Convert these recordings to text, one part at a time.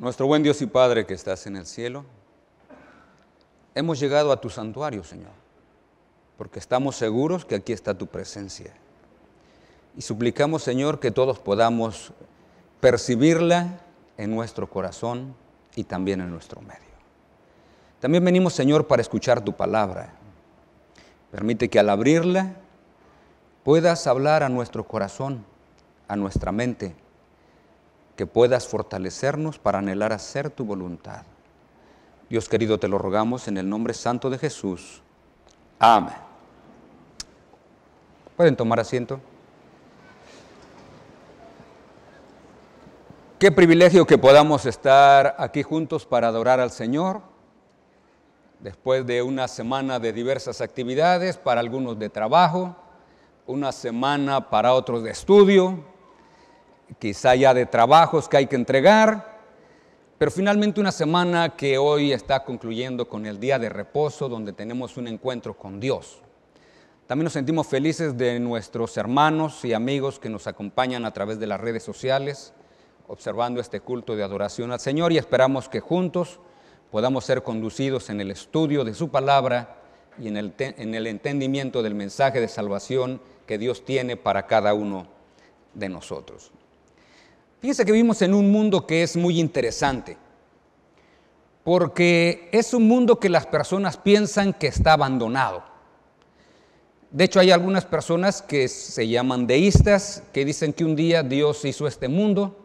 Nuestro buen Dios y Padre que estás en el cielo, hemos llegado a tu santuario, Señor, porque estamos seguros que aquí está tu presencia. Y suplicamos, Señor, que todos podamos percibirla en nuestro corazón y también en nuestro medio. También venimos, Señor, para escuchar tu palabra. Permite que al abrirla puedas hablar a nuestro corazón, a nuestra mente, que puedas fortalecernos para anhelar hacer tu voluntad. Dios querido, te lo rogamos en el nombre santo de Jesús. Amén. ¿Pueden tomar asiento? Qué privilegio que podamos estar aquí juntos para adorar al Señor, después de una semana de diversas actividades, para algunos de trabajo, una semana para otros de estudio, quizá ya de trabajos que hay que entregar, pero finalmente una semana que hoy está concluyendo con el día de reposo donde tenemos un encuentro con Dios. También nos sentimos felices de nuestros hermanos y amigos que nos acompañan a través de las redes sociales, observando este culto de adoración al Señor y esperamos que juntos podamos ser conducidos en el estudio de su palabra y en el, en el entendimiento del mensaje de salvación que Dios tiene para cada uno de nosotros. Fíjense que vivimos en un mundo que es muy interesante, porque es un mundo que las personas piensan que está abandonado. De hecho, hay algunas personas que se llaman deístas, que dicen que un día Dios hizo este mundo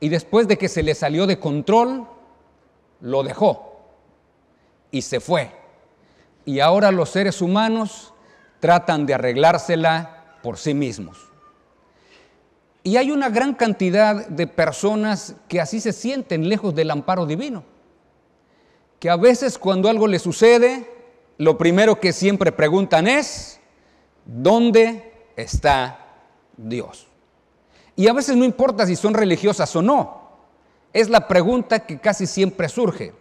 y después de que se le salió de control, lo dejó y se fue. Y ahora los seres humanos tratan de arreglársela por sí mismos. Y hay una gran cantidad de personas que así se sienten lejos del amparo divino, que a veces cuando algo les sucede, lo primero que siempre preguntan es, ¿dónde está Dios? Y a veces no importa si son religiosas o no, es la pregunta que casi siempre surge.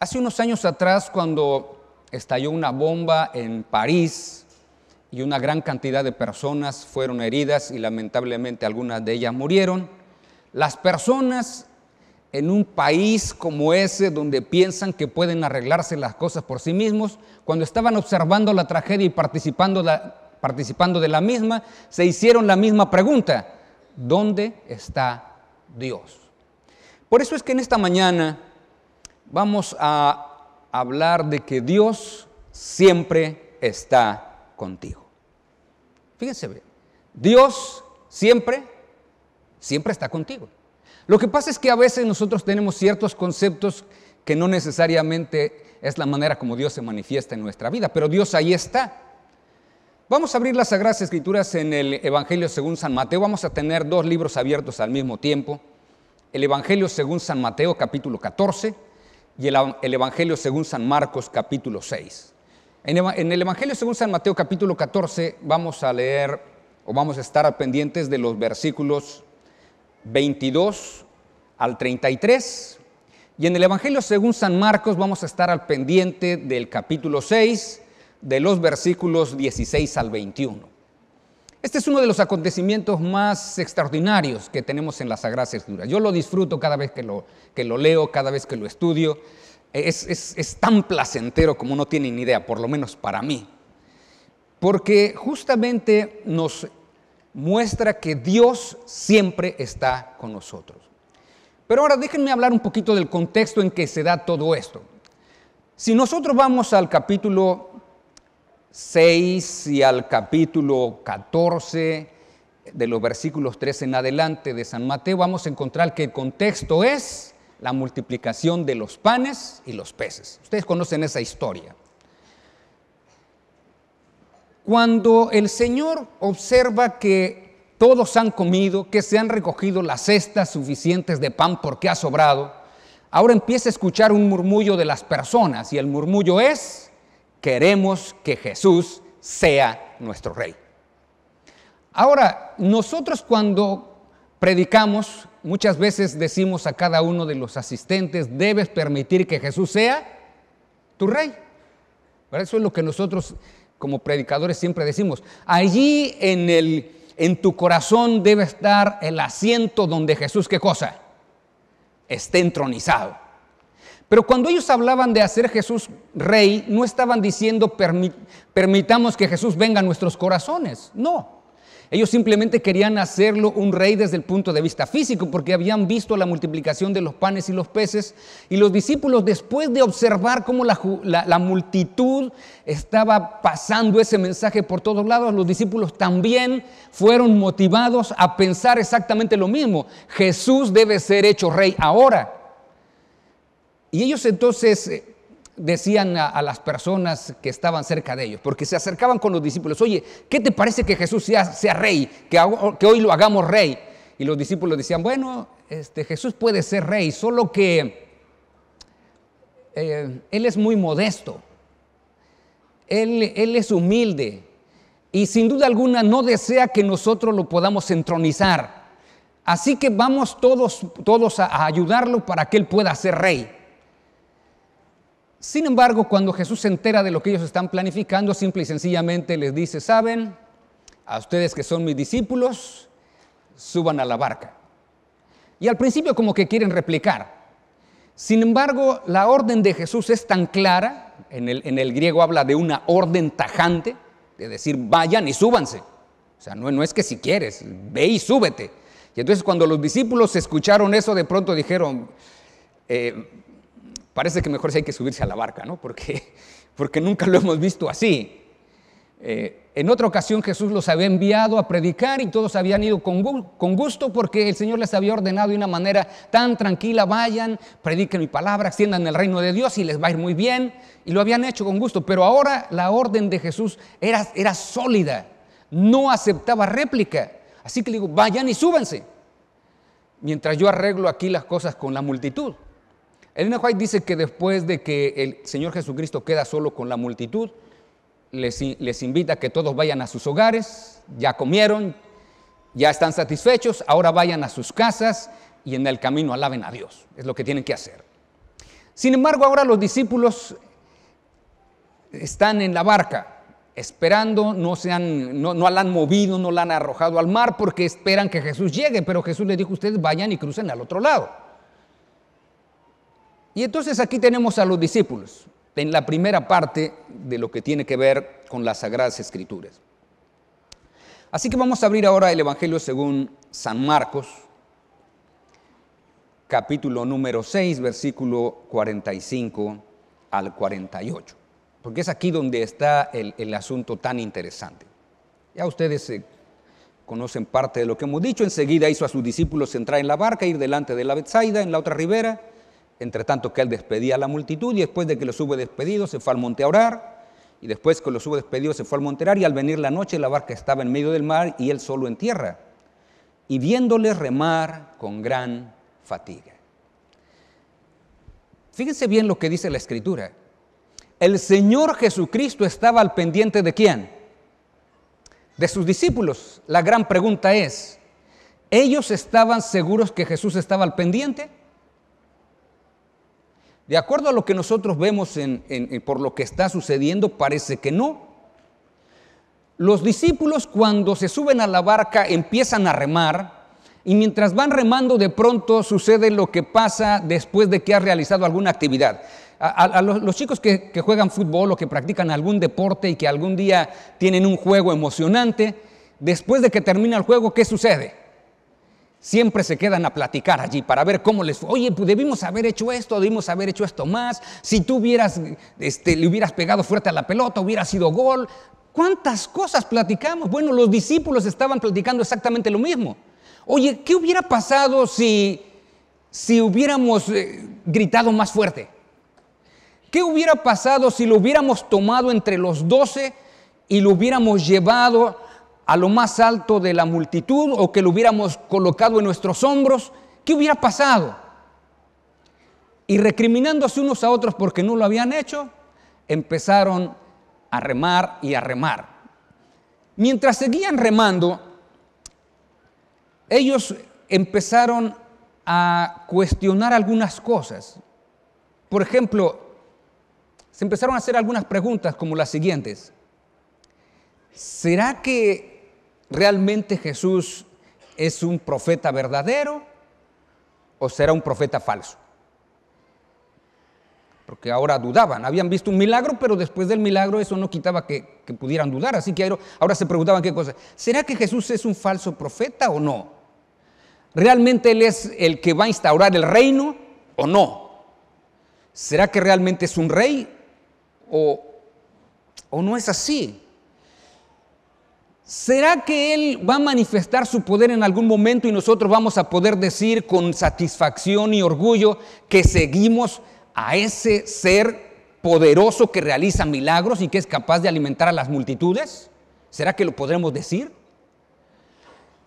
Hace unos años atrás, cuando estalló una bomba en París, y una gran cantidad de personas fueron heridas y lamentablemente algunas de ellas murieron. Las personas en un país como ese donde piensan que pueden arreglarse las cosas por sí mismos, cuando estaban observando la tragedia y participando, participando de la misma, se hicieron la misma pregunta, ¿dónde está Dios? Por eso es que en esta mañana vamos a hablar de que Dios siempre está contigo. Fíjense Dios siempre, siempre está contigo. Lo que pasa es que a veces nosotros tenemos ciertos conceptos que no necesariamente es la manera como Dios se manifiesta en nuestra vida, pero Dios ahí está. Vamos a abrir las Sagradas Escrituras en el Evangelio según San Mateo. Vamos a tener dos libros abiertos al mismo tiempo. El Evangelio según San Mateo capítulo 14 y el, el Evangelio según San Marcos capítulo 6. En el Evangelio según San Mateo capítulo 14 vamos a leer o vamos a estar pendientes de los versículos 22 al 33. Y en el Evangelio según San Marcos vamos a estar al pendiente del capítulo 6, de los versículos 16 al 21. Este es uno de los acontecimientos más extraordinarios que tenemos en las Sagradas Escrituras. Yo lo disfruto cada vez que lo, que lo leo, cada vez que lo estudio es, tan placentero como no tienen idea, por lo menos para mí. Porque justamente nos muestra que Dios siempre está con nosotros. Pero ahora déjenme hablar un poquito del contexto en que se da todo esto. Si nosotros vamos al capítulo 6 y al capítulo 14 de los versículos 3 en adelante de San Mateo, vamos a encontrar que el contexto es la multiplicación de los panes y los peces. Ustedes conocen esa historia. Cuando el Señor observa que todos han comido, que se han recogido las cestas suficientes de pan porque ha sobrado, ahora empieza a escuchar un murmullo de las personas y el murmullo es, queremos que Jesús sea nuestro rey. Ahora, nosotros cuando predicamos Muchas veces decimos a cada uno de los asistentes, debes permitir que Jesús sea tu rey. Eso es lo que nosotros como predicadores siempre decimos. Allí en, tu corazón debe estar el asiento donde Jesús, ¿qué cosa? Esté entronizado. Pero cuando ellos hablaban de hacer Jesús rey, no estaban diciendo permitamos que Jesús venga a nuestros corazones. No. Ellos simplemente querían hacerlo un rey desde el punto de vista físico, porque habían visto la multiplicación de los panes y los peces. Y los discípulos, después de observar cómo la, multitud estaba pasando ese mensaje por todos lados, los discípulos también fueron motivados a pensar exactamente lo mismo. Jesús debe ser hecho rey ahora. Y ellos entonces eh, decían a, las personas que estaban cerca de ellos, porque se acercaban con los discípulos, oye, ¿qué te parece que Jesús sea, sea rey, que, que, hoy lo hagamos rey? Y los discípulos decían, bueno, este, Jesús puede ser rey, solo que eh, Él es muy modesto, él, es humilde y sin duda alguna no desea que nosotros lo podamos entronizar. Así que vamos todos, todos a ayudarlo para que Él pueda ser rey. Sin embargo, cuando Jesús se entera de lo que ellos están planificando, simple y sencillamente les dice, ¿saben? A ustedes que son mis discípulos, suban a la barca. Y al principio como que quieren replicar. Sin embargo, la orden de Jesús es tan clara, en el, griego habla de una orden tajante, de decir, vayan y súbanse. O sea, no, no es que si quieres, ve y súbete. Y entonces cuando los discípulos escucharon eso, de pronto dijeron, eh, parece que mejor si hay que subirse a la barca, ¿no? Porque, porque nunca lo hemos visto así. Eh, en otra ocasión Jesús los había enviado a predicar y todos habían ido con, con gusto porque el Señor les había ordenado de una manera tan tranquila, vayan, prediquen mi palabra, extiendan el reino de Dios y les va a ir muy bien. Y lo habían hecho con gusto, pero ahora la orden de Jesús era, era sólida, no aceptaba réplica. Así que le digo, vayan y súbanse, mientras yo arreglo aquí las cosas con la multitud. Elena White dice que después de que el Señor Jesucristo queda solo con la multitud, les, invita a que todos vayan a sus hogares, ya comieron, ya están satisfechos, ahora vayan a sus casas y en el camino alaben a Dios. Es lo que tienen que hacer. Sin embargo, ahora los discípulos están en la barca esperando, no, se han, no, no, la han movido, no la han arrojado al mar porque esperan que Jesús llegue, pero Jesús les dijo, ustedes vayan y crucen al otro lado. Y entonces aquí tenemos a los discípulos, en la primera parte de lo que tiene que ver con las Sagradas Escrituras. Así que vamos a abrir ahora el Evangelio según San Marcos, capítulo número 6, versículo 45 al 48, porque es aquí donde está el, asunto tan interesante. Ya ustedes eh, conocen parte de lo que hemos dicho, enseguida hizo a sus discípulos entrar en la barca, ir delante de la Betsaida, en la otra ribera, entre tanto que él despedía a la multitud y después de que los hubo despedido se fue al monte a orar y después que los hubo despedido se fue al monte a orar y al venir la noche la barca estaba en medio del mar y él solo en tierra y viéndole remar con gran fatiga. Fíjense bien lo que dice la escritura. El Señor Jesucristo estaba al pendiente de quién? De sus discípulos. La gran pregunta es, ¿ellos estaban seguros que Jesús estaba al pendiente? De acuerdo a lo que nosotros vemos por lo que está sucediendo, parece que no. Los discípulos cuando se suben a la barca empiezan a remar y mientras van remando de pronto sucede lo que pasa después de que ha realizado alguna actividad. A, los, chicos que, que juegan fútbol o que practican algún deporte y que algún día tienen un juego emocionante, después de que termina el juego, ¿qué sucede? siempre se quedan a platicar allí para ver cómo les fue. Oye, pues debimos haber hecho esto, debimos haber hecho esto más. Si tú hubieras, este, le hubieras pegado fuerte a la pelota, hubiera sido gol. ¿Cuántas cosas platicamos? Bueno, los discípulos estaban platicando exactamente lo mismo. Oye, ¿qué hubiera pasado si, si hubiéramos eh, gritado más fuerte? ¿Qué hubiera pasado si lo hubiéramos tomado entre los doce y lo hubiéramos llevado a lo más alto de la multitud o que lo hubiéramos colocado en nuestros hombros, ¿qué hubiera pasado? Y recriminándose unos a otros porque no lo habían hecho, empezaron a remar y a remar. Mientras seguían remando, ellos empezaron a cuestionar algunas cosas. Por ejemplo, se empezaron a hacer algunas preguntas como las siguientes. ¿Será que ¿realmente Jesús es un profeta verdadero o será un profeta falso? Porque ahora dudaban, habían visto un milagro, pero después del milagro eso no quitaba que, pudieran dudar. Así que ahora se preguntaban qué cosa. ¿Será que Jesús es un falso profeta o no? ¿Realmente Él es el que va a instaurar el reino o no? ¿Será que realmente es un rey o, o no es así? ¿Será que Él va a manifestar su poder en algún momento y nosotros vamos a poder decir con satisfacción y orgullo que seguimos a ese ser poderoso que realiza milagros y que es capaz de alimentar a las multitudes? ¿Será que lo podremos decir?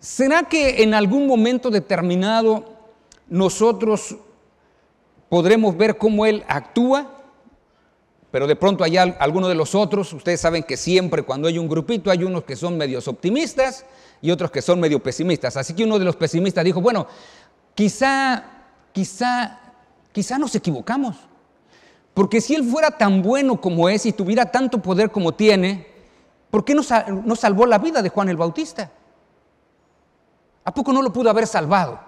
¿Será que en algún momento determinado nosotros podremos ver cómo Él actúa? pero de pronto hay algunos de los otros, ustedes saben que siempre cuando hay un grupito hay unos que son medios optimistas y otros que son medio pesimistas. Así que uno de los pesimistas dijo, bueno, quizá, quizá, quizá nos equivocamos. Porque si él fuera tan bueno como es y tuviera tanto poder como tiene, ¿por qué no, no salvó la vida de Juan el Bautista? ¿A poco no lo pudo haber salvado?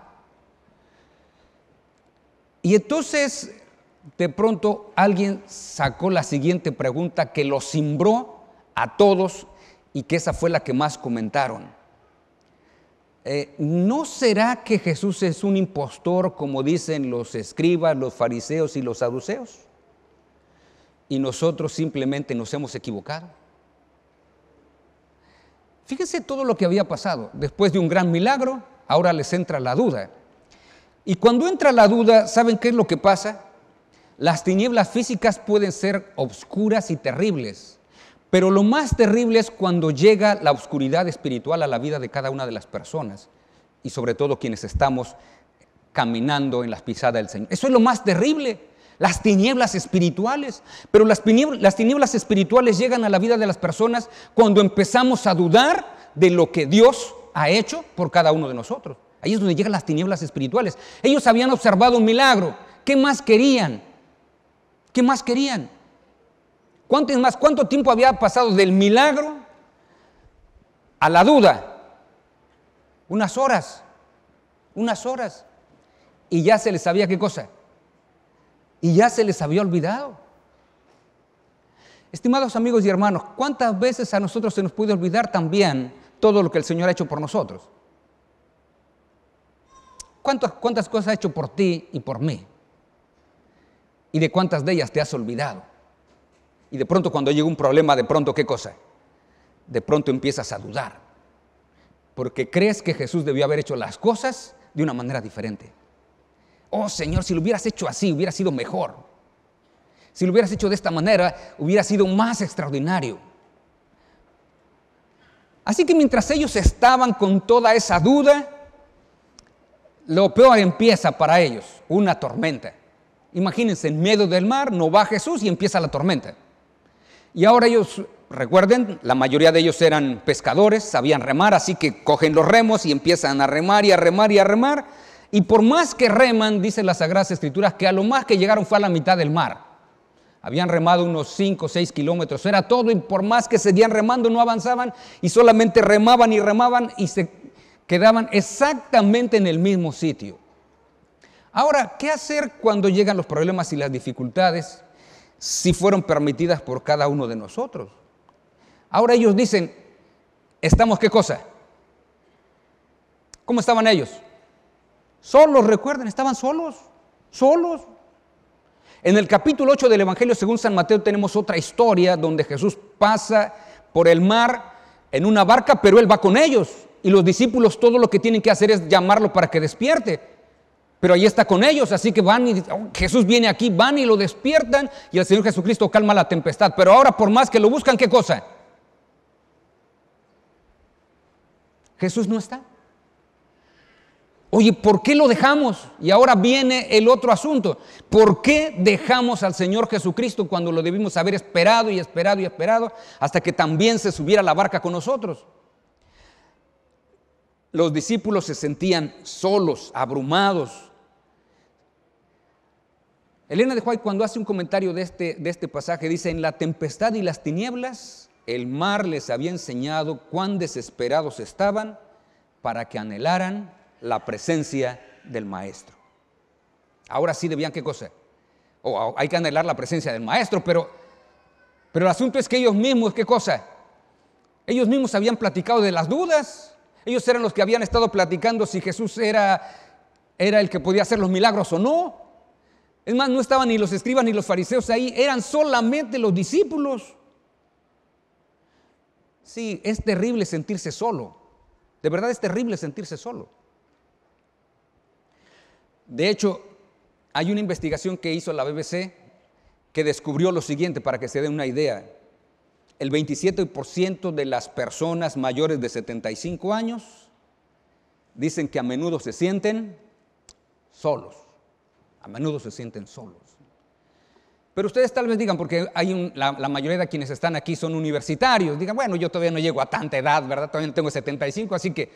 Y entonces de pronto alguien sacó la siguiente pregunta que lo cimbró a todos y que esa fue la que más comentaron. Eh, ¿No será que Jesús es un impostor como dicen los escribas, los fariseos y los saduceos? Y nosotros simplemente nos hemos equivocado. Fíjense todo lo que había pasado. Después de un gran milagro, ahora les entra la duda. Y cuando entra la duda, ¿saben qué es lo que pasa? Las tinieblas físicas pueden ser obscuras y terribles, pero lo más terrible es cuando llega la oscuridad espiritual a la vida de cada una de las personas y sobre todo quienes estamos caminando en las pisadas del Señor. Eso es lo más terrible, las tinieblas espirituales. Pero las tinieblas, las tinieblas espirituales llegan a la vida de las personas cuando empezamos a dudar de lo que Dios ha hecho por cada uno de nosotros. Ahí es donde llegan las tinieblas espirituales. Ellos habían observado un milagro. ¿Qué más querían? ¿Qué más querían? ¿Cuánto, más, ¿Cuánto tiempo había pasado del milagro a la duda? Unas horas, unas horas. Y ya se les sabía qué cosa. Y ya se les había olvidado. Estimados amigos y hermanos, ¿cuántas veces a nosotros se nos puede olvidar también todo lo que el Señor ha hecho por nosotros? ¿Cuántas, cuántas cosas ha hecho por ti y por mí? ¿Y de cuántas de ellas te has olvidado? Y de pronto cuando llega un problema, de pronto ¿qué cosa? De pronto empiezas a dudar. Porque crees que Jesús debió haber hecho las cosas de una manera diferente. Oh Señor, si lo hubieras hecho así, hubiera sido mejor. Si lo hubieras hecho de esta manera, hubiera sido más extraordinario. Así que mientras ellos estaban con toda esa duda, lo peor empieza para ellos, una tormenta. Imagínense, en medio del mar no va Jesús y empieza la tormenta. Y ahora ellos, recuerden, la mayoría de ellos eran pescadores, sabían remar, así que cogen los remos y empiezan a remar y a remar y a remar. Y por más que reman, dicen las Sagradas Escrituras, que a lo más que llegaron fue a la mitad del mar. Habían remado unos 5 o 6 kilómetros, era todo, y por más que seguían remando no avanzaban y solamente remaban y remaban y se quedaban exactamente en el mismo sitio. Ahora, ¿qué hacer cuando llegan los problemas y las dificultades si fueron permitidas por cada uno de nosotros? Ahora ellos dicen, ¿estamos qué cosa? ¿Cómo estaban ellos? Solos, recuerden, estaban solos, solos. En el capítulo 8 del Evangelio según San Mateo tenemos otra historia donde Jesús pasa por el mar en una barca, pero él va con ellos. Y los discípulos todo lo que tienen que hacer es llamarlo para que despierte. Pero ahí está con ellos, así que van y oh, Jesús viene aquí, van y lo despiertan y el Señor Jesucristo calma la tempestad. Pero ahora por más que lo buscan, ¿qué cosa? Jesús no está. Oye, ¿por qué lo dejamos? Y ahora viene el otro asunto. ¿Por qué dejamos al Señor Jesucristo cuando lo debimos haber esperado y esperado y esperado hasta que también se subiera a la barca con nosotros? Los discípulos se sentían solos, abrumados, Elena de White cuando hace un comentario de este, de este pasaje dice, en la tempestad y las tinieblas, el mar les había enseñado cuán desesperados estaban para que anhelaran la presencia del Maestro. Ahora sí debían qué cosa. o oh, oh, hay que anhelar la presencia del Maestro, pero, pero el asunto es que ellos mismos, ¿qué cosa? Ellos mismos habían platicado de las dudas. Ellos eran los que habían estado platicando si Jesús era, era el que podía hacer los milagros o no. Es más, no estaban ni los escribas ni los fariseos ahí, eran solamente los discípulos. Sí, es terrible sentirse solo. De verdad es terrible sentirse solo. De hecho, hay una investigación que hizo la BBC que descubrió lo siguiente para que se den una idea. El 27% de las personas mayores de 75 años dicen que a menudo se sienten solos a menudo se sienten solos. Pero ustedes tal vez digan, porque hay la, mayoría de quienes están aquí son universitarios, digan, bueno, yo todavía no llego a tanta edad, ¿verdad? Todavía no tengo 75, así que,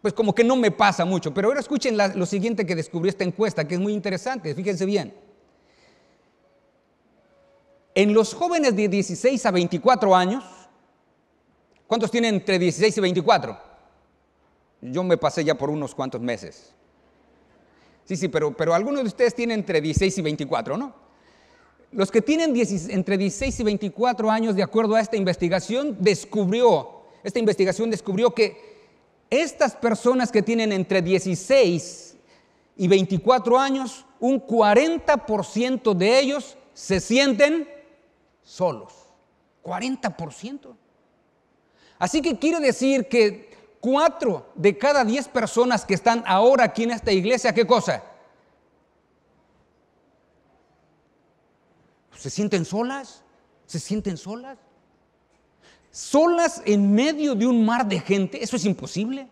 pues como que no me pasa mucho. Pero ahora escuchen lo siguiente que descubrió esta encuesta, que es muy interesante, fíjense bien. En los jóvenes de 16 a 24 años, ¿cuántos tienen entre 16 y 24? Yo me pasé ya por unos cuantos meses. Sí, sí, pero, pero algunos de ustedes tienen entre 16 y 24, ¿no? Los que tienen entre 16 y 24 años, de acuerdo a esta investigación, descubrió, esta investigación descubrió que estas personas que tienen entre 16 y 24 años, un 40% de ellos se sienten solos. 40%. Así que quiere decir que cuatro de cada diez personas que están ahora aquí en esta iglesia, ¿qué cosa? Pues, ¿Se sienten solas? ¿Se sienten solas? ¿Solas en medio de un mar de gente? Eso es imposible.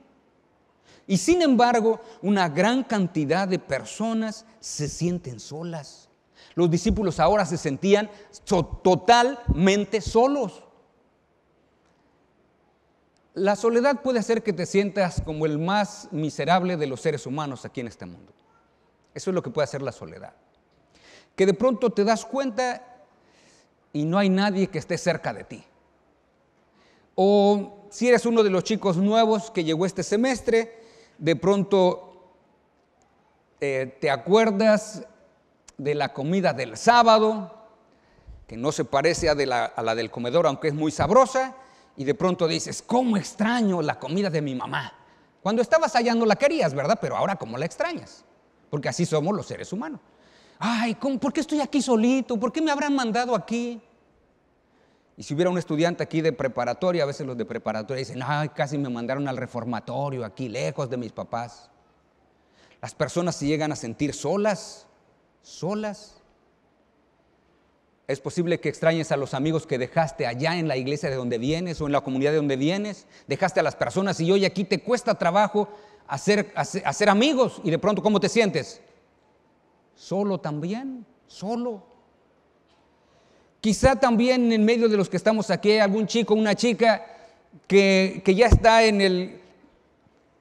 Y sin embargo, una gran cantidad de personas se sienten solas. Los discípulos ahora se sentían totalmente solos. La soledad puede hacer que te sientas como el más miserable de los seres humanos aquí en este mundo. Eso es lo que puede hacer la soledad. Que de pronto te das cuenta y no hay nadie que esté cerca de ti. O si eres uno de los chicos nuevos que llegó este semestre, de pronto eh, te acuerdas de la comida del sábado, que no se parece a la del comedor, aunque es muy sabrosa y de pronto dices, ¿cómo extraño la comida de mi mamá? Cuando estabas allá no la querías, ¿verdad? Pero ahora ¿cómo la extrañas? Porque así somos los seres humanos. Ay, ¿por qué estoy aquí solito? ¿Por qué me habrán mandado aquí? Y si hubiera un estudiante aquí de preparatoria, a veces los de preparatoria dicen, ay, casi me mandaron al reformatorio aquí, lejos de mis papás. Las personas se llegan a sentir solas, solas, es posible que extrañes a los amigos que dejaste allá en la iglesia de donde vienes o en la comunidad de donde vienes. Dejaste a las personas y hoy aquí te cuesta trabajo hacer, hacer, amigos. Y de pronto, ¿cómo te sientes? Solo también, solo. Quizá también en medio de los que estamos aquí algún chico, una chica que ya está en el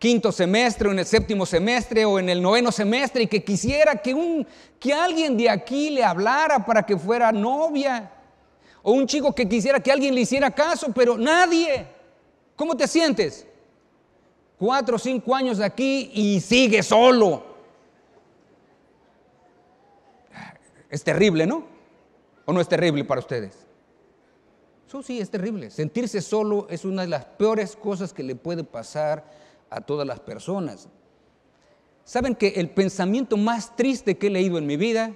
quinto semestre o en el séptimo semestre o en el noveno semestre y que quisiera que, un, que alguien de aquí le hablara para que fuera novia. O un chico que quisiera que alguien le hiciera caso, pero nadie. ¿Cómo te sientes? Cuatro o cinco años de aquí y sigue solo. Es terrible, ¿no? ¿O no es terrible para ustedes? Eso sí, es terrible. Sentirse solo es una de las peores cosas que le puede pasar a todas las personas. ¿Saben que el pensamiento más triste que he leído en mi vida,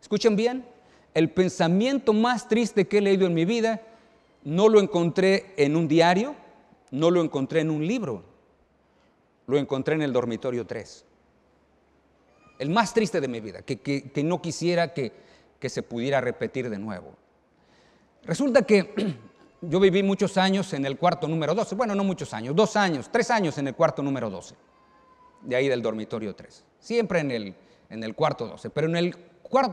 escuchen bien, el pensamiento más triste que he leído en mi vida, no lo encontré en un diario, no lo encontré en un libro, lo encontré en el dormitorio 3. El más triste de mi vida, que, no quisiera que, que se pudiera repetir de nuevo. Resulta que yo viví muchos años en el cuarto número 12, bueno, no muchos años, dos años, tres años en el cuarto número 12, de ahí del dormitorio 3, siempre en el, en el cuarto 12, pero en el,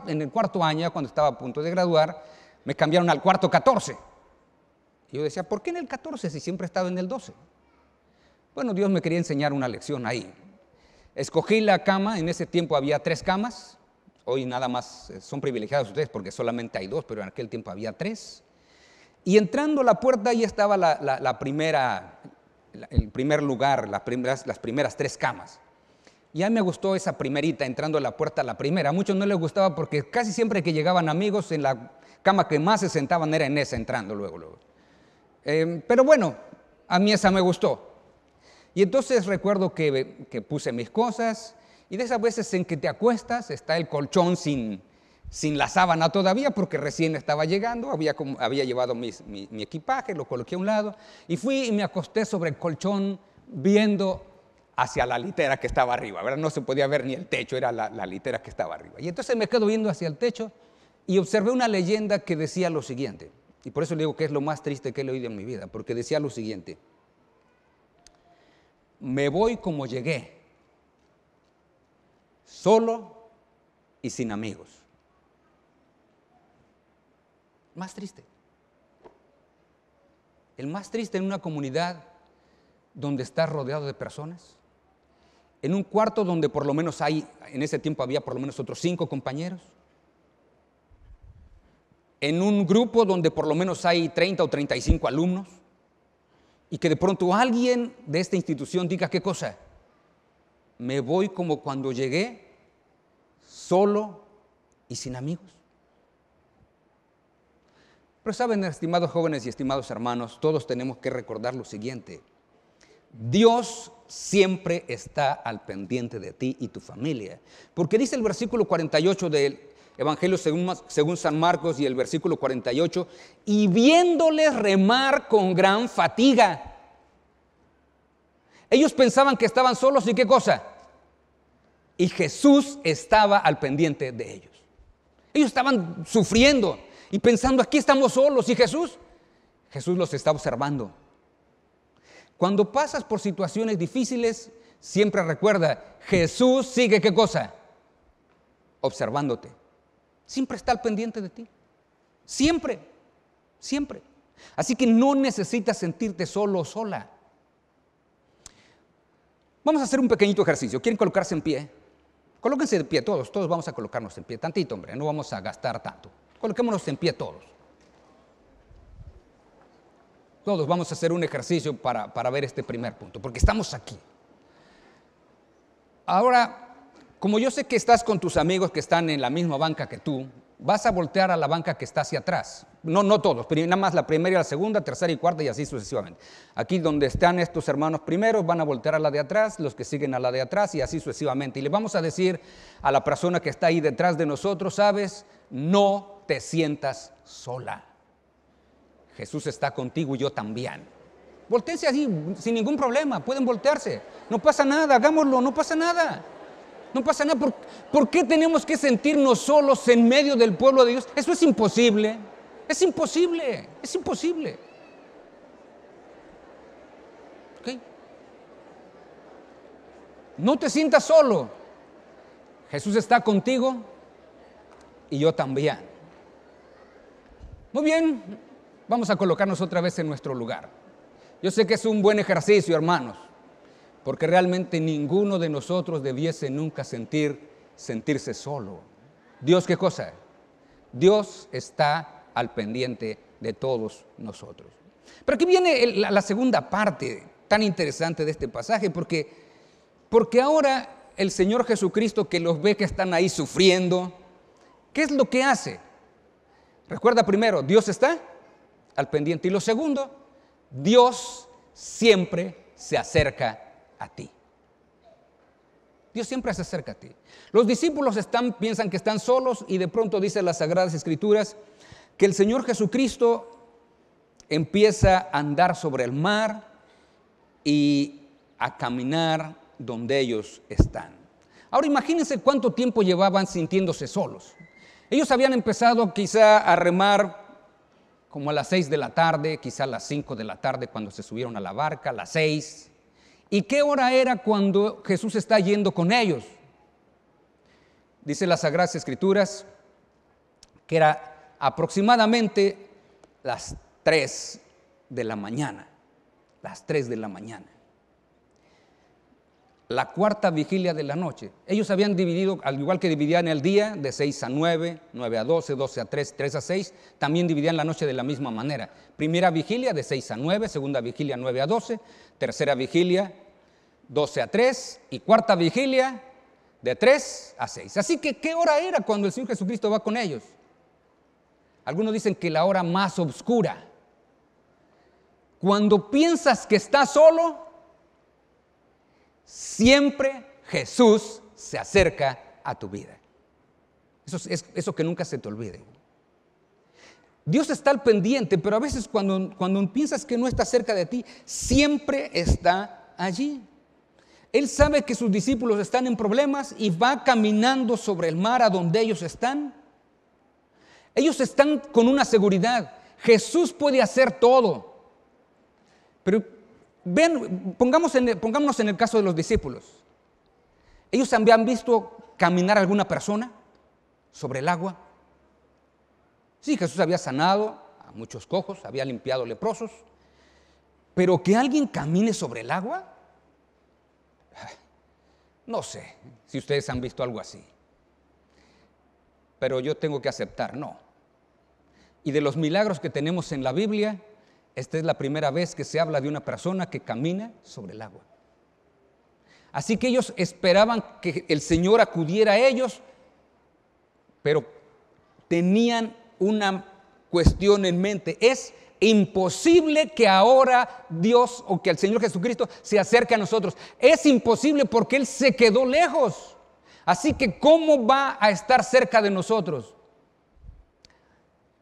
en el cuarto año, cuando estaba a punto de graduar, me cambiaron al cuarto 14. Y yo decía, ¿por qué en el 14 si siempre he estado en el 12? Bueno, Dios me quería enseñar una lección ahí. Escogí la cama, en ese tiempo había tres camas, hoy nada más eh, son privilegiados ustedes porque solamente hay dos, pero en aquel tiempo había tres. Y entrando a la puerta, ahí estaba la, primera, el primer lugar, las primeras, las primeras tres camas. Ya me gustó esa primerita entrando a la puerta, la primera. A muchos no les gustaba porque casi siempre que llegaban amigos, en la cama que más se sentaban era en esa entrando luego. luego. Em, pero bueno, a mí esa me gustó. Y entonces recuerdo que, puse mis cosas y de esas veces en que te acuestas está el colchón sin, sin la sábana todavía porque recién estaba llegando, había, había llevado mi, equipaje, lo coloqué a un lado y fui y me acosté sobre el colchón viendo hacia la litera que estaba arriba, ¿verdad? No se podía ver ni el techo, era la, litera que estaba arriba. Y entonces me quedo viendo hacia el techo y observé una leyenda que decía lo siguiente, y por eso le digo que es lo más triste que he oído en mi vida, porque decía lo siguiente, me voy como llegué, solo y sin amigos más triste. El más triste en una comunidad donde estás rodeado de personas, en un cuarto donde por lo menos hay, en ese tiempo había por lo menos otros cinco compañeros, en un grupo donde por lo menos hay 30 o 35 alumnos, y que de pronto alguien de esta institución diga qué cosa, me voy como cuando llegué, solo y sin amigos. Pero saben, estimados jóvenes y estimados hermanos, todos tenemos que recordar lo siguiente. Dios siempre está al pendiente de ti y tu familia. Porque dice el versículo 48 del Evangelio según, San Marcos y el versículo 48, y viéndoles remar con gran fatiga. Ellos pensaban que estaban solos y qué cosa. Y Jesús estaba al pendiente de ellos. Ellos estaban sufriendo, y pensando, aquí estamos solos. ¿Y Jesús? Jesús los está observando. Cuando pasas por situaciones difíciles, siempre recuerda, Jesús sigue qué cosa? Observándote. Siempre está al pendiente de ti. Siempre, siempre. Así que no necesitas sentirte solo o sola. Vamos a hacer un pequeñito ejercicio. ¿Quieren colocarse en pie? Colóquense de pie todos, todos vamos a colocarnos en pie. Tantito, hombre, no vamos a gastar tanto. Coloquémonos en pie todos. Todos vamos a hacer un ejercicio para, ver este primer punto, porque estamos aquí. Ahora, como yo sé que estás con tus amigos que están en la misma banca que tú, vas a voltear a la banca que está hacia atrás. No, no todos, pero nada más la primera y la segunda, tercera y cuarta y así sucesivamente. Aquí donde están estos hermanos primeros van a voltear a la de atrás, los que siguen a la de atrás y así sucesivamente. Y le vamos a decir a la persona que está ahí detrás de nosotros, sabes, no te sientas sola. Jesús está contigo y yo también. Voltense así, sin ningún problema, pueden voltearse. No pasa nada, hagámoslo, no pasa nada. No pasa nada. ¿Por, qué tenemos que sentirnos solos en medio del pueblo de Dios? Eso es imposible. Es imposible, es imposible. ¿Okay? No te sientas solo. Jesús está contigo y yo también. Muy bien, vamos a colocarnos otra vez en nuestro lugar. Yo sé que es un buen ejercicio, hermanos, porque realmente ninguno de nosotros debiese nunca sentir sentirse solo. Dios, ¿qué cosa? Dios está al pendiente de todos nosotros. Pero aquí viene la, segunda parte tan interesante de este pasaje, porque, porque ahora el Señor Jesucristo que los ve que están ahí sufriendo, ¿qué es lo que hace? Recuerda primero, Dios está al pendiente. Y lo segundo, Dios siempre se acerca a ti. Dios siempre se acerca a ti. Los discípulos están, piensan que están solos y de pronto dicen las Sagradas Escrituras que el Señor Jesucristo empieza a andar sobre el mar y a caminar donde ellos están. Ahora imagínense cuánto tiempo llevaban sintiéndose solos. Ellos habían empezado quizá a remar como a las seis de la tarde, quizá a las cinco de la tarde cuando se subieron a la barca, a las seis. ¿Y qué hora era cuando Jesús está yendo con ellos? Dice las Sagradas Escrituras que era aproximadamente las 3 de la mañana, las tres de la mañana la cuarta vigilia de la noche. Ellos habían dividido, al igual que dividían el día, de 6 a 9, 9 a 12, 12 a 3, 3 a 6, también dividían la noche de la misma manera. Primera vigilia de 6 a 9, segunda vigilia 9 a 12, tercera vigilia 12 a 3 y cuarta vigilia de 3 a 6. Así que, ¿qué hora era cuando el Señor Jesucristo va con ellos? Algunos dicen que la hora más oscura. Cuando piensas que estás solo, Siempre Jesús se acerca a tu vida. Eso, es, eso que nunca se te olvide. Dios está al pendiente, pero a veces cuando, cuando piensas que no está cerca de ti, siempre está allí. Él sabe que sus discípulos están en problemas y va caminando sobre el mar a donde ellos están. Ellos están con una seguridad. Jesús puede hacer todo. Pero Ven, pongámonos en el caso de los discípulos. Ellos habían visto caminar alguna persona sobre el agua. Sí, Jesús había sanado a muchos cojos, había limpiado leprosos, pero que alguien camine sobre el agua, no sé si ustedes han visto algo así. Pero yo tengo que aceptar, no. Y de los milagros que tenemos en la Biblia, esta es la primera vez que se habla de una persona que camina sobre el agua. Así que ellos esperaban que el Señor acudiera a ellos, pero tenían una cuestión en mente. Es imposible que ahora Dios o que el Señor Jesucristo se acerque a nosotros. Es imposible porque Él se quedó lejos. Así que ¿cómo va a estar cerca de nosotros?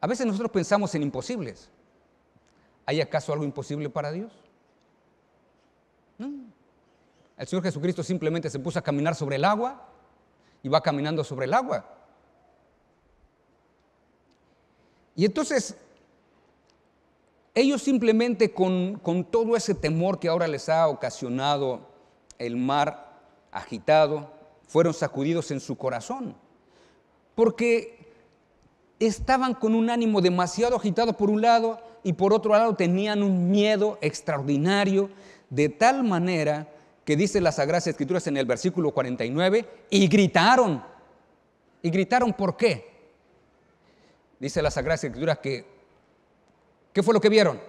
A veces nosotros pensamos en imposibles. ¿Hay acaso algo imposible para Dios? El Señor Jesucristo simplemente se puso a caminar sobre el agua y va caminando sobre el agua. Y entonces, ellos simplemente con, con todo ese temor que ahora les ha ocasionado el mar agitado, fueron sacudidos en su corazón. Porque estaban con un ánimo demasiado agitado por un lado y por otro lado tenían un miedo extraordinario, de tal manera que dice las Sagradas Escrituras en el versículo 49, y gritaron. ¿Y gritaron por qué? Dice la Sagrada Escritura que, ¿qué fue lo que vieron?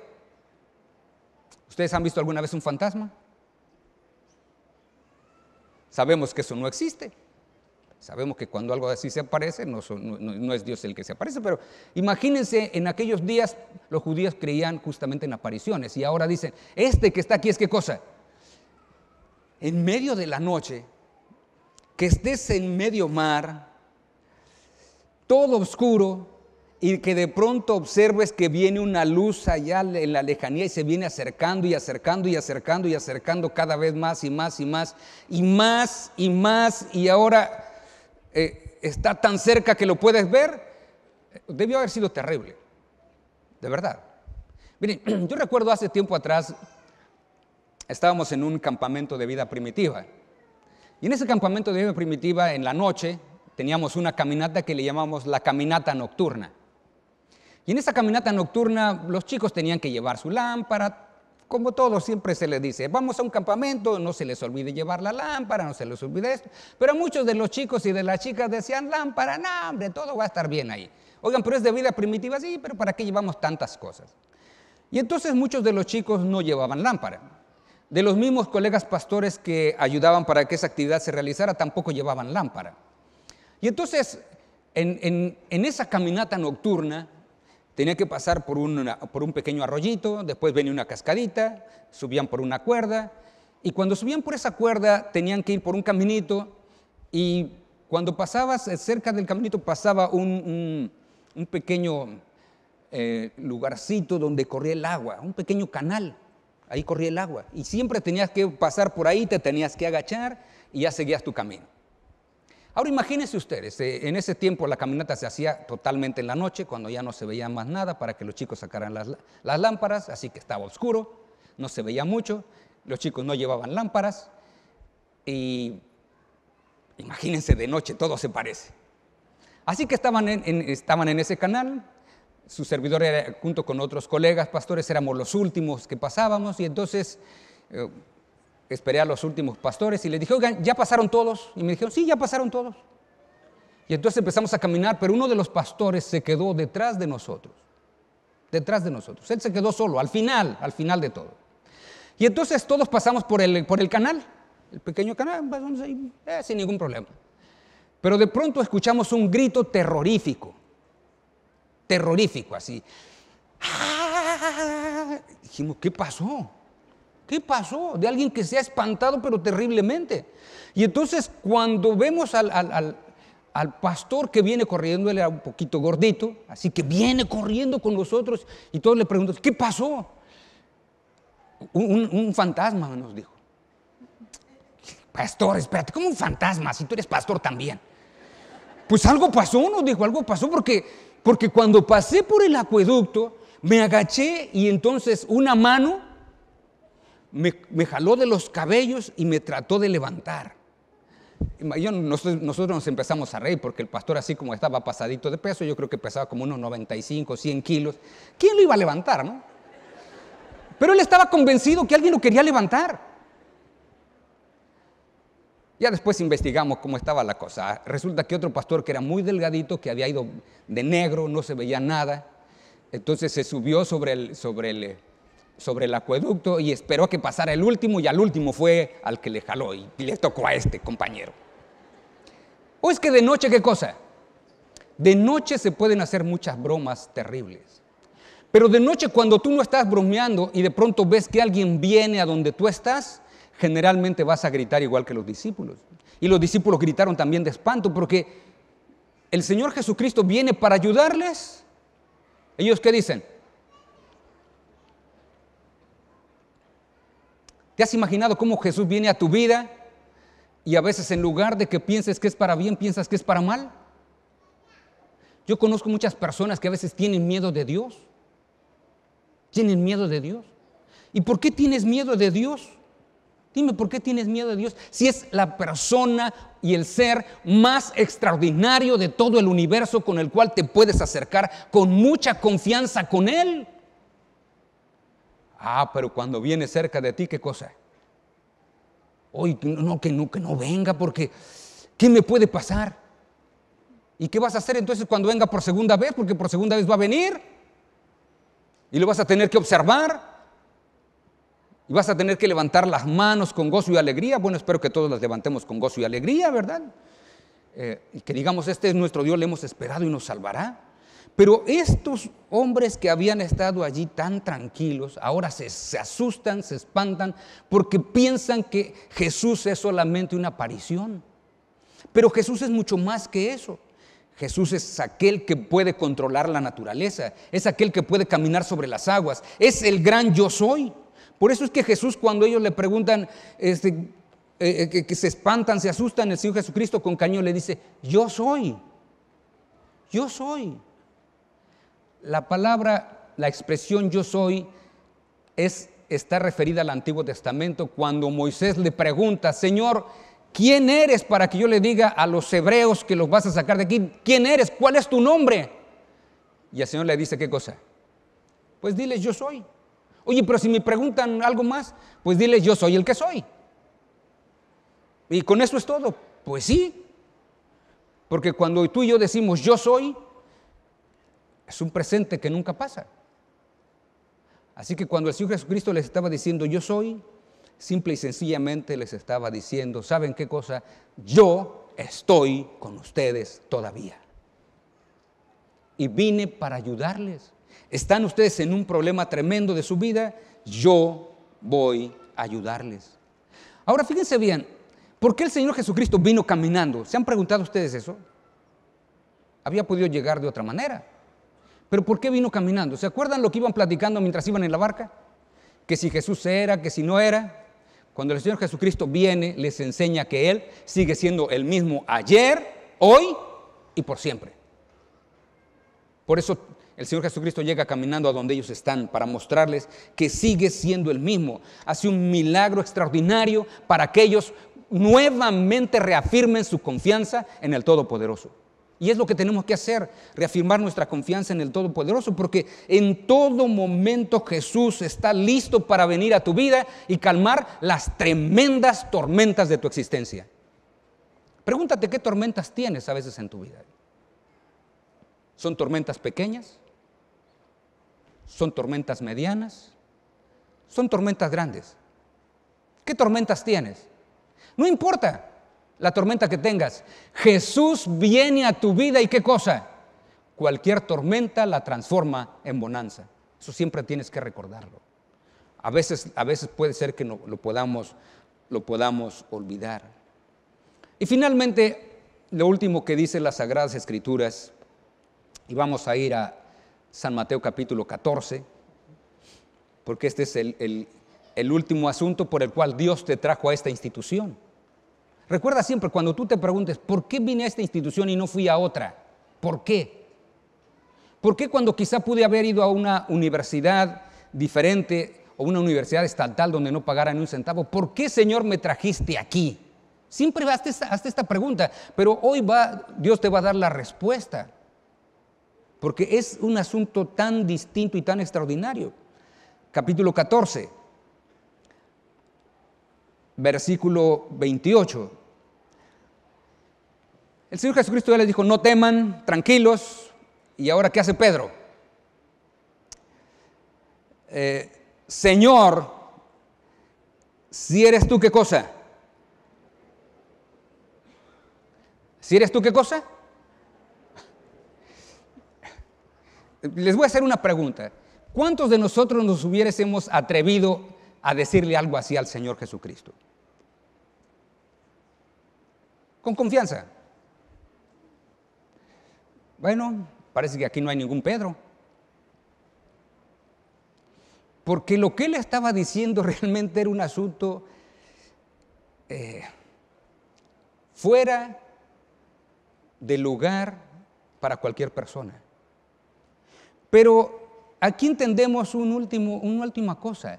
¿Ustedes han visto alguna vez un fantasma? Sabemos que eso no existe. Sabemos que cuando algo así se aparece, no, es Dios el que se aparece, pero imagínense, en aquellos días los judíos creían justamente en apariciones y ahora dicen, este que está aquí es qué cosa. En medio de la noche, que estés en medio mar, todo oscuro, y que de pronto observes que viene una luz allá en la lejanía y se viene acercando y acercando y acercando y acercando cada vez más y más y más y más y más y ahora eh, está tan cerca que lo puedes ver, debió haber sido terrible, de verdad. Miren, yo recuerdo hace tiempo atrás, estábamos en un campamento de vida primitiva. Y en ese campamento de vida primitiva, en la noche, teníamos una caminata que le llamamos la caminata nocturna. Y en esa caminata nocturna los chicos tenían que llevar su lámpara, como todo siempre se les dice, vamos a un campamento, no se les olvide llevar la lámpara, no se les olvide esto. Pero muchos de los chicos y de las chicas decían, lámpara, no, hombre, todo va a estar bien ahí. Oigan, pero es de vida primitiva, sí, pero ¿para qué llevamos tantas cosas? Y entonces muchos de los chicos no llevaban lámpara. De los mismos colegas pastores que ayudaban para que esa actividad se realizara, tampoco llevaban lámpara. Y entonces, en, en esa caminata nocturna, Tenía que pasar por, por un pequeño arroyito, después venía una cascadita, subían por una cuerda, y cuando subían por esa cuerda tenían que ir por un caminito, y cuando pasabas cerca del caminito pasaba un, pequeño eh, lugarcito donde corría el agua, un pequeño canal, ahí corría el agua, y siempre tenías que pasar por ahí, te tenías que agachar y ya seguías tu camino. Ahora imagínense ustedes, este, en ese tiempo la caminata se hacía totalmente en la noche, cuando ya no se veía más nada para que los chicos sacaran las, lámparas, así que estaba oscuro, no se veía mucho, los chicos no llevaban lámparas y imagínense de noche, todo se parece. Así que estaban en, ese canal, su servidor era, junto con otros colegas pastores éramos los últimos que pasábamos y entonces... Eh, esperé a los últimos pastores y les dije, oigan, ¿ya pasaron todos? Y me dijeron, sí, ya pasaron todos. Y entonces empezamos a caminar, pero uno de los pastores se quedó detrás de nosotros, detrás de nosotros. Él se quedó solo, al final, al final de todo. Y entonces todos pasamos por el, por el canal, el pequeño canal, pues, eh, sin ningún problema. Pero de pronto escuchamos un grito terrorífico, terrorífico así. Ah, dijimos, ¿qué pasó? ¿Qué pasó? De alguien que se ha espantado pero terriblemente. Y entonces cuando vemos al, pastor que viene corriendo, él era un poquito gordito, así que viene corriendo con nosotros y todos le preguntan, ¿qué pasó? Un, fantasma nos dijo. Pastor, espérate, ¿cómo un fantasma? Si tú eres pastor también. Pues algo pasó, nos dijo, algo pasó porque, porque cuando pasé por el acueducto, me agaché y entonces una mano me, jaló de los cabellos y me trató de levantar. nosotros, nos empezamos a reír porque el pastor así como estaba pasadito de peso, yo creo que pesaba como unos 95, 100 kilos. ¿Quién lo iba a levantar, no? Pero él estaba convencido que alguien lo quería levantar. Ya después investigamos cómo estaba la cosa. Resulta que otro pastor que era muy delgadito, que había ido de negro, no se veía nada, entonces se subió sobre el, sobre el, sobre el acueducto y esperó a que pasara el último y al último fue al que le jaló y le tocó a este compañero. ¿O es que de noche qué cosa? De noche se pueden hacer muchas bromas terribles. Pero de noche cuando tú no estás bromeando y de pronto ves que alguien viene a donde tú estás, generalmente vas a gritar igual que los discípulos. Y los discípulos gritaron también de espanto porque el Señor Jesucristo viene para ayudarles. Ellos qué dicen? ¿Te has imaginado cómo Jesús viene a tu vida y a veces en lugar de que pienses que es para bien, piensas que es para mal? Yo conozco muchas personas que a veces tienen miedo de Dios. Tienen miedo de Dios. ¿Y por qué tienes miedo de Dios? Dime, ¿por qué tienes miedo de Dios? Si es la persona y el ser más extraordinario de todo el universo con el cual te puedes acercar con mucha confianza con Él. Ah, pero cuando viene cerca de ti, ¿qué cosa? Hoy no, que no, que no venga, porque ¿qué me puede pasar? ¿Y qué vas a hacer entonces cuando venga por segunda vez? Porque por segunda vez va a venir. Y lo vas a tener que observar. Y vas a tener que levantar las manos con gozo y alegría. Bueno, espero que todos las levantemos con gozo y alegría, ¿verdad? Eh, y que digamos, este es nuestro Dios, le hemos esperado y nos salvará. Pero estos hombres que habían estado allí tan tranquilos, ahora se, asustan, se espantan, porque piensan que Jesús es solamente una aparición. Pero Jesús es mucho más que eso. Jesús es aquel que puede controlar la naturaleza, es aquel que puede caminar sobre las aguas, es el gran yo soy. Por eso es que Jesús cuando ellos le preguntan, este, eh, eh, que se espantan, se asustan, el Señor Jesucristo con cañón le dice, yo soy, yo soy. La palabra, la expresión yo soy, es, está referida al Antiguo Testamento cuando Moisés le pregunta, Señor, ¿quién eres para que yo le diga a los hebreos que los vas a sacar de aquí? ¿Quién eres? ¿Cuál es tu nombre? Y el Señor le dice, ¿qué cosa? Pues diles, yo soy. Oye, pero si me preguntan algo más, pues diles, yo soy el que soy. Y con eso es todo. Pues sí. Porque cuando tú y yo decimos, yo soy, es un presente que nunca pasa. Así que cuando el Señor Jesucristo les estaba diciendo, yo soy, simple y sencillamente les estaba diciendo, ¿saben qué cosa? Yo estoy con ustedes todavía. Y vine para ayudarles. Están ustedes en un problema tremendo de su vida, yo voy a ayudarles. Ahora fíjense bien, ¿por qué el Señor Jesucristo vino caminando? ¿Se han preguntado ustedes eso? Había podido llegar de otra manera. Pero ¿por qué vino caminando? ¿Se acuerdan lo que iban platicando mientras iban en la barca? Que si Jesús era, que si no era. Cuando el Señor Jesucristo viene, les enseña que Él sigue siendo el mismo ayer, hoy y por siempre. Por eso el Señor Jesucristo llega caminando a donde ellos están para mostrarles que sigue siendo el mismo. Hace un milagro extraordinario para que ellos nuevamente reafirmen su confianza en el Todopoderoso. Y es lo que tenemos que hacer, reafirmar nuestra confianza en el Todopoderoso, porque en todo momento Jesús está listo para venir a tu vida y calmar las tremendas tormentas de tu existencia. Pregúntate qué tormentas tienes a veces en tu vida. ¿Son tormentas pequeñas? ¿Son tormentas medianas? ¿Son tormentas grandes? ¿Qué tormentas tienes? No importa la tormenta que tengas. Jesús viene a tu vida y qué cosa? Cualquier tormenta la transforma en bonanza. Eso siempre tienes que recordarlo. A veces, a veces puede ser que no, lo, podamos, lo podamos olvidar. Y finalmente, lo último que dice las Sagradas Escrituras, y vamos a ir a San Mateo capítulo 14, porque este es el último asunto por el cual Dios te trajo a esta institución. Recuerda siempre, cuando tú te preguntes, ¿por qué vine a esta institución y no fui a otra? ¿Por qué? ¿Por qué cuando quizá pude haber ido a una universidad diferente o una universidad estatal donde no pagara ni un centavo? ¿Por qué, Señor, me trajiste aquí? Siempre hazte esta, esta pregunta, pero hoy Dios te va a dar la respuesta, porque es un asunto tan distinto y tan extraordinario. Capítulo 14 versículo 28. El Señor Jesucristo ya les dijo, no teman, tranquilos. ¿Y ahora qué hace Pedro? Eh, Señor, si eres tú, ¿qué cosa? Si eres tú, ¿qué cosa? Les voy a hacer una pregunta. ¿Cuántos de nosotros nos hubiésemos atrevido a decirle algo así al Señor Jesucristo. Con confianza. Bueno, parece que aquí no hay ningún Pedro. Porque lo que él estaba diciendo realmente era un asunto eh, fuera de lugar para cualquier persona. Pero aquí entendemos un último, una última cosa.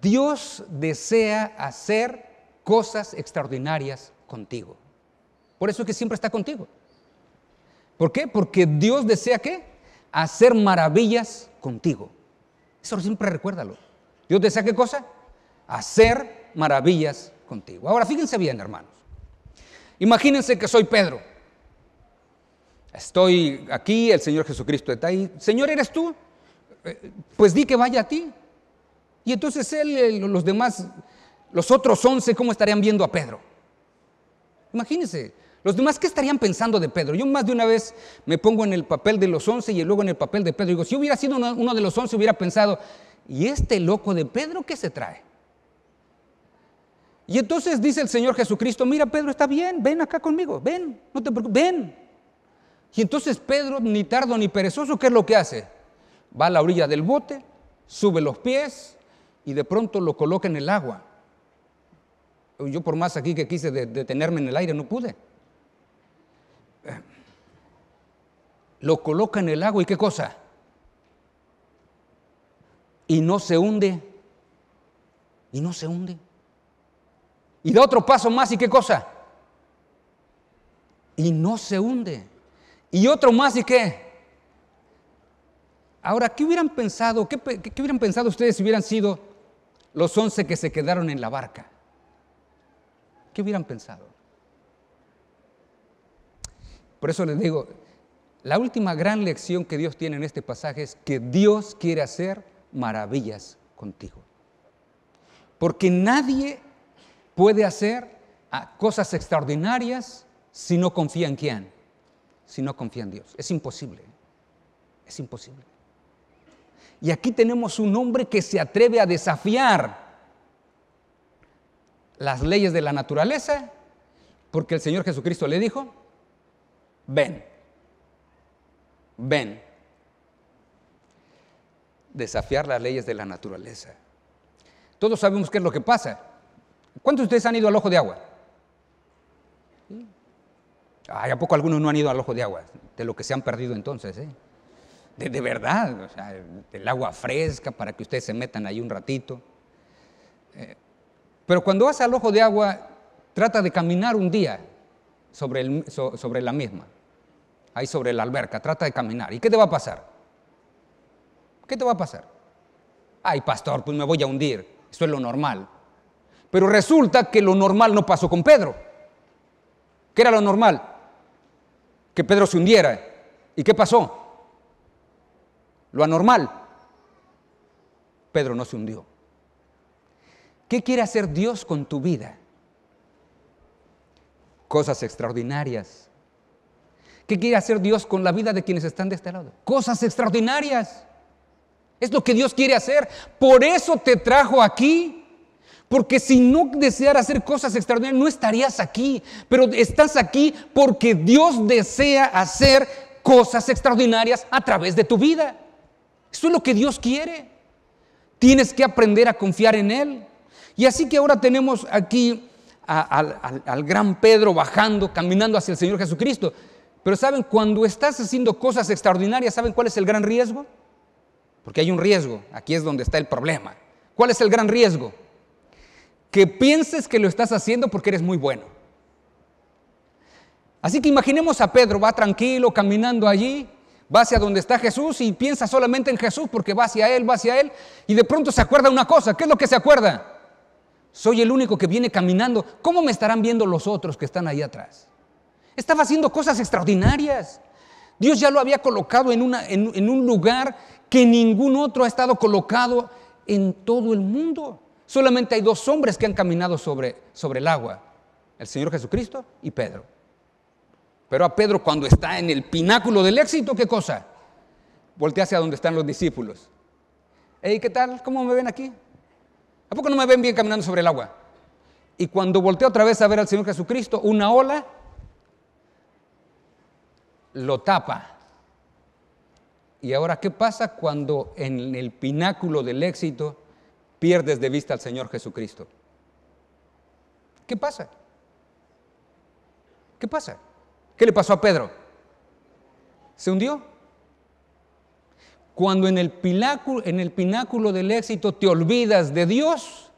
Dios desea hacer cosas extraordinarias contigo. Por eso es que siempre está contigo. ¿Por qué? Porque Dios desea qué? Hacer maravillas contigo. Eso siempre recuérdalo. Dios desea qué cosa? Hacer maravillas contigo. Ahora fíjense bien, hermanos. Imagínense que soy Pedro. Estoy aquí, el Señor Jesucristo está ahí. Señor, ¿eres tú? Eh, pues di que vaya a ti. Y entonces él, eh, los demás, los otros once, ¿cómo estarían viendo a Pedro? Imagínense, los demás, ¿qué estarían pensando de Pedro? Yo más de una vez me pongo en el papel de los once y luego en el papel de Pedro. Digo, si hubiera sido uno de los once, hubiera pensado, ¿y este loco de Pedro qué se trae? Y entonces dice el Señor Jesucristo, mira Pedro, está bien, ven acá conmigo, ven, no te preocupes, ven. Y entonces Pedro, ni tardo ni perezoso, ¿qué es lo que hace? Va a la orilla del bote, sube los pies, y de pronto lo coloca en el agua. Yo por más aquí que quise detenerme en el aire, no pude. Lo coloca en el agua y qué cosa. Y no se hunde. Y no se hunde. Y da otro paso más y qué cosa. Y no se hunde. Y otro más y qué. Ahora, ¿qué hubieran pensado? qué hubieran pensado ustedes si hubieran sido los once que se quedaron en la barca. ¿Qué hubieran pensado? Por eso les digo, la última gran lección que Dios tiene en este pasaje es que Dios quiere hacer maravillas contigo. Porque nadie puede hacer ah, cosas extraordinarias si no confía en quién, si no confía en Dios. Es imposible, es imposible. Y aquí tenemos un hombre que se atreve a desafiar las leyes de la naturaleza, porque el Señor Jesucristo le dijo, ven, ven, desafiar las leyes de la naturaleza. Todos sabemos qué es lo que pasa. ¿Cuántos de ustedes han ido al ojo de agua? ¿Hay ¿a poco algunos no han ido al ojo de agua? De lo que se han perdido entonces, ¿eh? de, verdad, o sea, del agua fresca para que ustedes se metan ahí un ratito. Eh, pero cuando vas al ojo de agua, trata de caminar un día sobre, el, sobre la misma, ahí sobre la alberca, trata de caminar. ¿Y qué te va a pasar? ¿Qué te va a pasar? Ay, pastor, pues me voy a hundir, eso es lo normal. Pero resulta que lo normal no pasó con Pedro. ¿Qué era lo normal? Que Pedro se hundiera. ¿Y qué pasó? lo anormal, Pedro no se hundió. ¿Qué quiere hacer Dios con tu vida? Cosas extraordinarias. ¿Qué quiere hacer Dios con la vida de quienes están de este lado? Cosas extraordinarias. Es lo que Dios quiere hacer. Por eso te trajo aquí. Porque si no deseara hacer cosas extraordinarias, no estarías aquí. Pero estás aquí porque Dios desea hacer cosas extraordinarias a través de tu vida. Esto es lo que Dios quiere. Tienes que aprender a confiar en Él. Y así que ahora tenemos aquí al, al gran Pedro bajando, caminando hacia el Señor Jesucristo. Pero saben, cuando estás haciendo cosas extraordinarias, ¿saben cuál es el gran riesgo? Porque hay un riesgo, aquí es donde está el problema. ¿Cuál es el gran riesgo? Que pienses que lo estás haciendo porque eres muy bueno. Así que imaginemos a Pedro, va tranquilo, caminando allí, va hacia donde está Jesús y piensa solamente en Jesús porque va hacia Él, va hacia Él, y de pronto se acuerda una cosa. ¿Qué es lo que se acuerda? Soy el único que viene caminando. ¿Cómo me estarán viendo los otros que están ahí atrás? Estaba haciendo cosas extraordinarias. Dios ya lo había colocado en, un lugar que ningún otro ha estado colocado en todo el mundo. Solamente hay dos hombres que han caminado sobre el agua, el Señor Jesucristo y Pedro. Pero a Pedro cuando está en el pináculo del éxito, ¿qué cosa? Voltea hacia donde están los discípulos. Hey, ¿qué tal? ¿Cómo me ven aquí? ¿A poco no me ven bien caminando sobre el agua? Y cuando voltea otra vez a ver al Señor Jesucristo, una ola lo tapa. Y ahora, ¿qué pasa cuando en el pináculo del éxito pierdes de vista al Señor Jesucristo? ¿Qué pasa? ¿Qué pasa? ¿Qué le pasó a Pedro? Se hundió. Cuando en el, pináculo, del éxito te olvidas de Dios,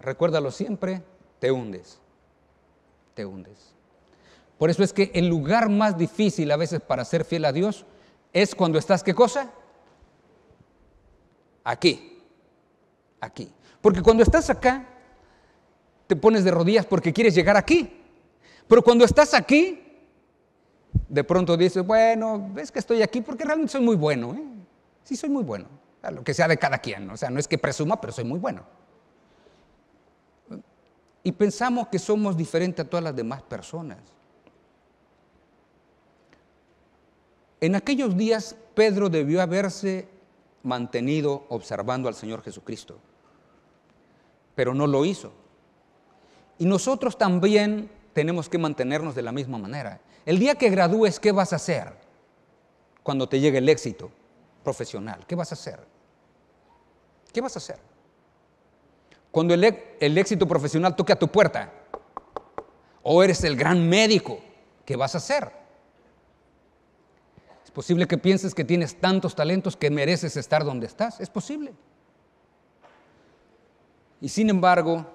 recuérdalo siempre, te hundes. Te hundes. Por eso es que el lugar más difícil a veces para ser fiel a Dios es cuando estás, ¿qué cosa? Aquí. Aquí. Porque cuando estás acá, te pones de rodillas porque quieres llegar aquí. Pero cuando estás aquí, de pronto dices, bueno, ves que estoy aquí porque realmente soy muy bueno. ¿eh? Sí, soy muy bueno. A lo que sea de cada quien. O sea, no es que presuma, pero soy muy bueno. Y pensamos que somos diferentes a todas las demás personas. En aquellos días Pedro debió haberse mantenido observando al Señor Jesucristo, pero no lo hizo. Y nosotros también tenemos que mantenernos de la misma manera. El día que gradúes, ¿qué vas a hacer cuando te llegue el éxito profesional? ¿Qué vas a hacer? ¿Qué vas a hacer? Cuando el, e-, el éxito profesional toque a tu puerta, o eres el gran médico, ¿qué vas a hacer? Es posible que pienses que tienes tantos talentos que mereces estar donde estás, es posible. Y sin embargo,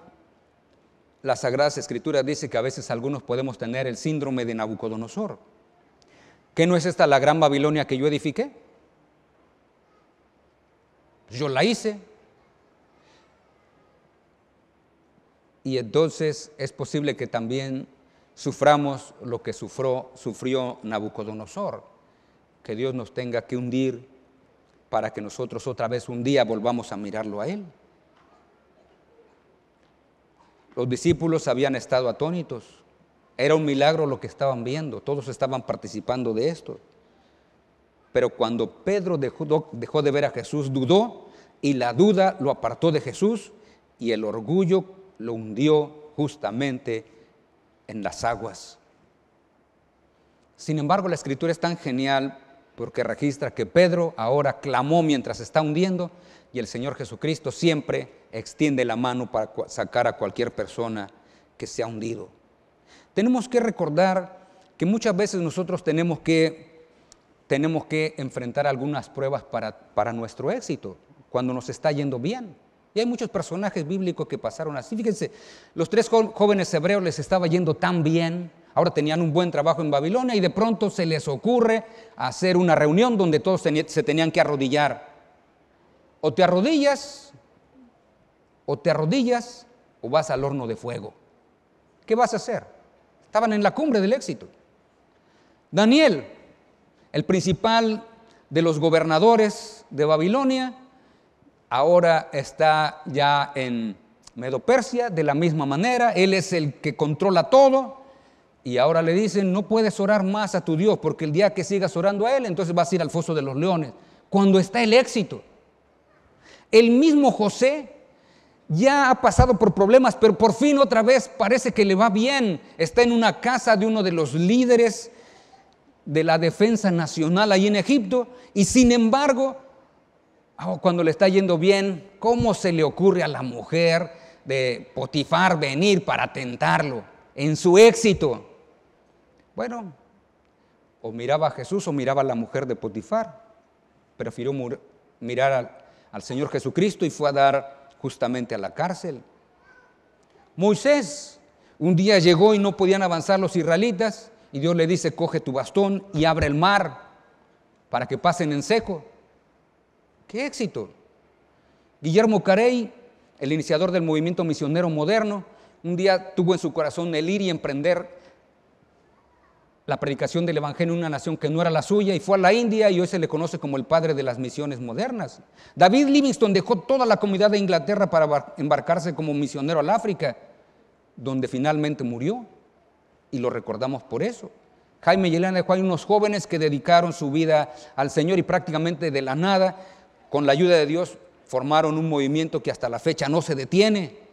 las Sagradas Escrituras dice que a veces algunos podemos tener el síndrome de Nabucodonosor. ¿Qué no es esta la gran Babilonia que yo edifiqué? Yo la hice. Y entonces es posible que también suframos lo que sufrió Nabucodonosor. Que Dios nos tenga que hundir para que nosotros otra vez un día volvamos a mirarlo a Él. Los discípulos habían estado atónitos. Era un milagro lo que estaban viendo. Todos estaban participando de esto. Pero cuando Pedro dejó, dejó de ver a Jesús, dudó y la duda lo apartó de Jesús y el orgullo lo hundió justamente en las aguas. Sin embargo, la escritura es tan genial porque registra que Pedro ahora clamó mientras está hundiendo, y el Señor Jesucristo siempre extiende la mano para sacar a cualquier persona que se ha hundido. Tenemos que recordar que muchas veces nosotros tenemos que, tenemos que enfrentar algunas pruebas para, para nuestro éxito, cuando nos está yendo bien. Y hay muchos personajes bíblicos que pasaron así. Fíjense, los tres jóvenes hebreos les estaba yendo tan bien, ahora tenían un buen trabajo en Babilonia y de pronto se les ocurre hacer una reunión donde todos se tenían que arrodillar o te arrodillas, o te arrodillas, o vas al horno de fuego. ¿Qué vas a hacer? Estaban en la cumbre del éxito. Daniel, el principal de los gobernadores de Babilonia, ahora está ya en Medopersia, de la misma manera, él es el que controla todo. Y ahora le dicen, no puedes orar más a tu Dios, porque el día que sigas orando a Él, entonces vas a ir al foso de los leones, cuando está el éxito. El mismo José ya ha pasado por problemas, pero por fin otra vez parece que le va bien. Está en una casa de uno de los líderes de la defensa nacional ahí en Egipto y sin embargo, ah, cuando le está yendo bien, ¿cómo se le ocurre a la mujer de Potifar venir para tentarlo en su éxito? Bueno, o miraba a Jesús o miraba a la mujer de Potifar. Prefirió mirar al Señor Jesucristo y fue a dar justamente a la cárcel. Moisés un día llegó y no podían avanzar los israelitas y Dios le dice, coge tu bastón y abre el mar para que pasen en seco. ¡Qué éxito! Guillermo Carey, el iniciador del movimiento misionero moderno, un día tuvo en su corazón el ir y emprender la predicación del Evangelio en una nación que no era la suya y fue a la India y hoy se le conoce como el padre de las misiones modernas. David Livingstone dejó toda la comunidad de Inglaterra para embarcarse como misionero al África, donde finalmente murió y lo recordamos por eso. Jaime y Elena hay unos jóvenes que dedicaron su vida al Señor y prácticamente de la nada, con la ayuda de Dios, formaron un movimiento que hasta la fecha no se detiene.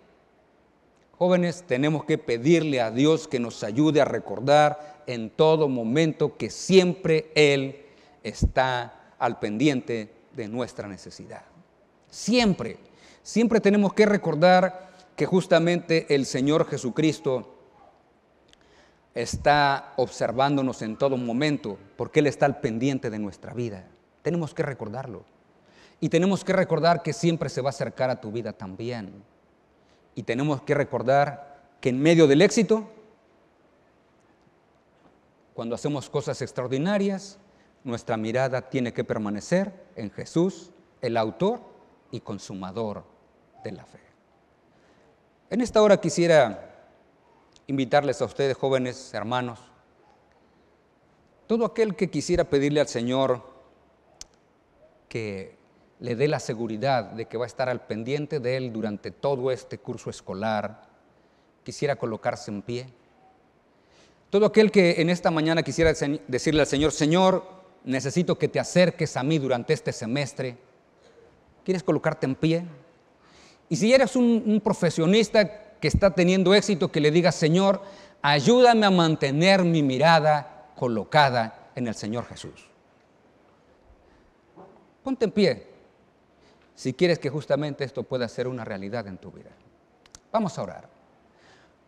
Jóvenes, tenemos que pedirle a Dios que nos ayude a recordar en todo momento que siempre Él está al pendiente de nuestra necesidad. Siempre, siempre tenemos que recordar que justamente el Señor Jesucristo está observándonos en todo momento, porque Él está al pendiente de nuestra vida. Tenemos que recordarlo. Y tenemos que recordar que siempre se va a acercar a tu vida también. Y tenemos que recordar que en medio del éxito, cuando hacemos cosas extraordinarias, nuestra mirada tiene que permanecer en Jesús, el autor y consumador de la fe. En esta hora quisiera invitarles a ustedes, jóvenes, hermanos, todo aquel que quisiera pedirle al Señor que le dé la seguridad de que va a estar al pendiente de él durante todo este curso escolar, quisiera colocarse en pie. Todo aquel que en esta mañana quisiera decirle al Señor, Señor, necesito que te acerques a mí durante este semestre, ¿quieres colocarte en pie? Y si eres un, profesionista que está teniendo éxito, que le digas, Señor, ayúdame a mantener mi mirada colocada en el Señor Jesús. Ponte en pie si quieres que justamente esto pueda ser una realidad en tu vida. Vamos a orar.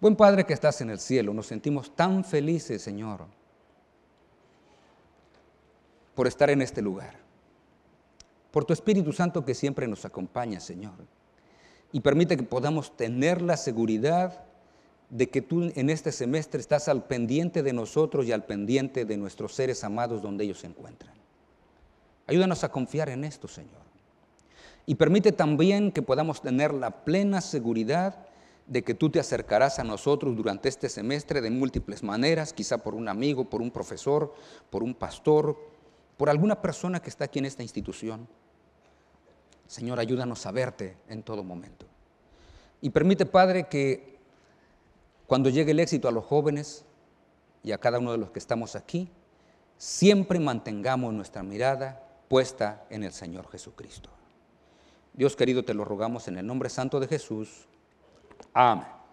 Buen Padre que estás en el cielo, nos sentimos tan felices, Señor, por estar en este lugar, por tu Espíritu Santo que siempre nos acompaña, Señor, y permite que podamos tener la seguridad de que tú en este semestre estás al pendiente de nosotros y al pendiente de nuestros seres amados donde ellos se encuentran. Ayúdanos a confiar en esto, Señor y permite también que podamos tener la plena seguridad de que tú te acercarás a nosotros durante este semestre de múltiples maneras, quizá por un amigo, por un profesor, por un pastor, por alguna persona que está aquí en esta institución. Señor, ayúdanos a verte en todo momento. Y permite, Padre, que cuando llegue el éxito a los jóvenes y a cada uno de los que estamos aquí, siempre mantengamos nuestra mirada puesta en el Señor Jesucristo. Dios querido, te lo rogamos en el nombre santo de Jesús. Amén.